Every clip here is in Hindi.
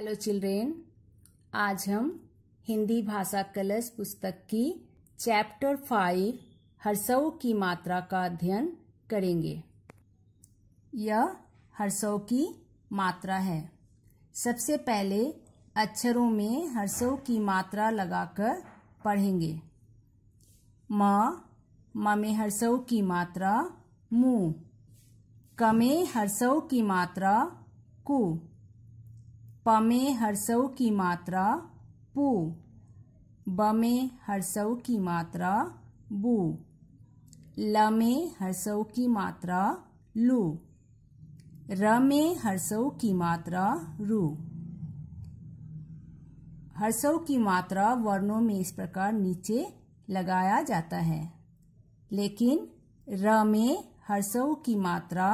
हेलो चिल्ड्रेन आज हम हिंदी भाषा कलश पुस्तक की चैप्टर फाइव हर्षव की मात्रा का अध्ययन करेंगे यह हर्षव की मात्रा है सबसे पहले अक्षरों में हर्षव की मात्रा लगाकर पढ़ेंगे म म में की मात्रा मु कमे हर्षव की मात्रा कु पमे में हर्सव की मात्रा पू बमे में हर्सव की मात्रा बू लमे में हर्सव की मात्रा लू रमे में हर्सव की मात्रा रू हर्सव की मात्रा वर्णों में इस प्रकार नीचे लगाया जाता है लेकिन रमे में हर्सव की मात्रा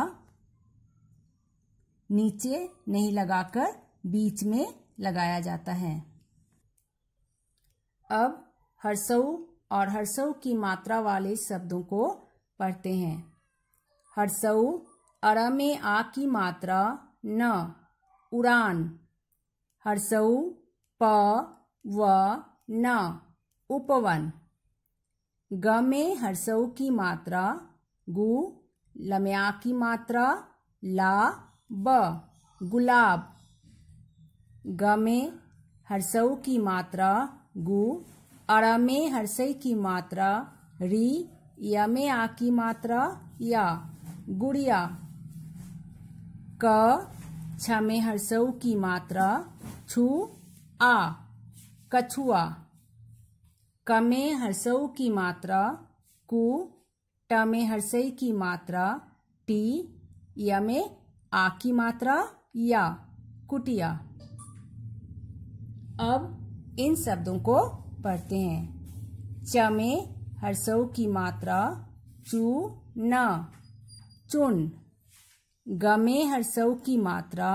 नीचे नहीं लगाकर बीच में लगाया जाता है अब हर्सऊ और हर्सऊ की मात्रा वाले शब्दों को पढ़ते हैं हर्सऊ अर में आ की मात्रा न उड़ान हर्सऊ प व न उपवन ग में हर्सऊ की मात्रा गु लम्या की मात्रा ला ब गुलाब ग में हर्सऊ की मात्रा गु अड़ में हर्सई की मात्रा री य में आ की मात्रा या गुड़िया क छ में हर्सऊ की मात्रा छु आ कछुआ क में हर्सऊ की मात्रा कु ट में हर्सई की मात्रा टी य में आ की मात्रा या कुटिया अब इन शब्दों को पढ़ते हैं च में हर्सव की मात्रा चू न चुन ग में हर्सव की मात्रा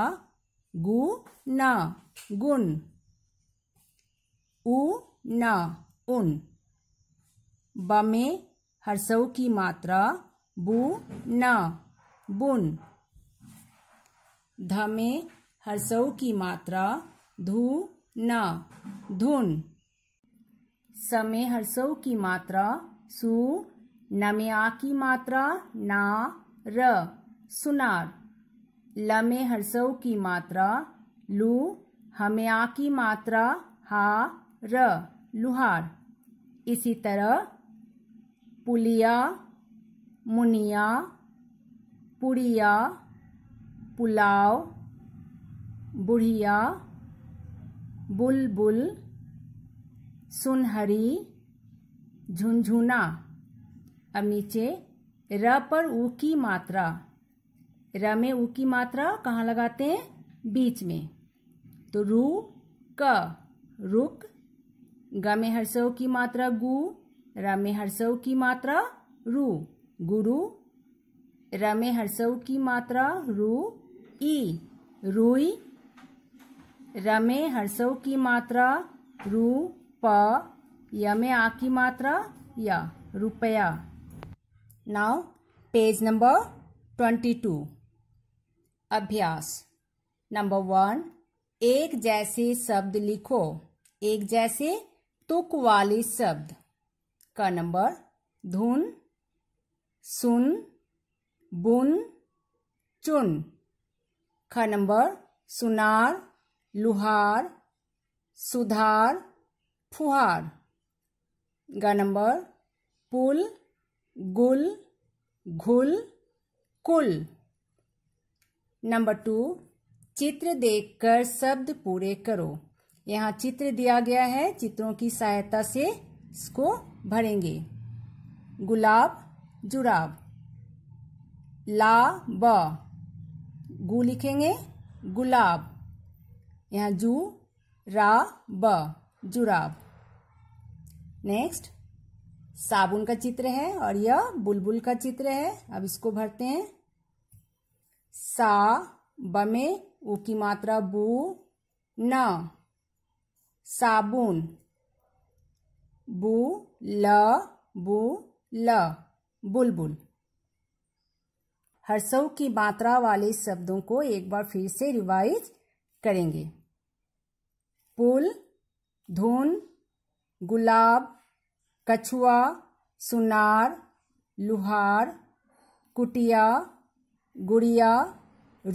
गु न गुन उ न उन ब में हर्सव की मात्रा बु न बुन धमे में हर्सव की मात्रा धू न धुन समय हर्सव की मात्रा सु न आ की मात्रा ना र सुनार लमे हर्सव की मात्रा लू हमें आ की मात्रा हा र लुहार इसी तरह पुलिया मुनिया पुड़िया पुलाव बुढ़िया बुलबुल सुनहरी झुंझुना अब नीचे र पर ऊ की मात्रा र में ऊ की मात्रा कहाँ लगाते हैं बीच में तो रू क रुक ग में हर्षव की मात्रा गु र में हर्षव की मात्रा रू गुरु र में हर्षव की मात्रा रू ई रुई र में की मात्रा रू प य में आ की मात्रा या रुपया now page number twenty two अभ्यास नंबर वन एक जैसे शब्द लिखो एक जैसे तुक वाले शब्द का नंबर धुन सुन बुन चुन ख नंबर सुनार लुहार सुधार फुहार ग नंबर पुल गुल घुल कुल नंबर टू चित्र देखकर शब्द पूरे करो यहाँ चित्र दिया गया है चित्रों की सहायता से इसको भरेंगे गुलाब जुराब ला ब गु लिखेंगे गुलाब यहाँ जू रा ब जुराब नेक्स्ट साबुन का चित्र है और यह बुलबुल का चित्र है अब इसको भरते हैं सा ब में ऊ की मात्रा बू न साबुन बू ल बू ल बुलबुल हर्सव की मात्रा वाले शब्दों को एक बार फिर से रिवाइज करेंगे पुल धुन गुलाब कछुआ सुनार लुहार कुटिया गुड़िया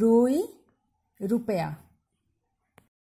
रुई रुपया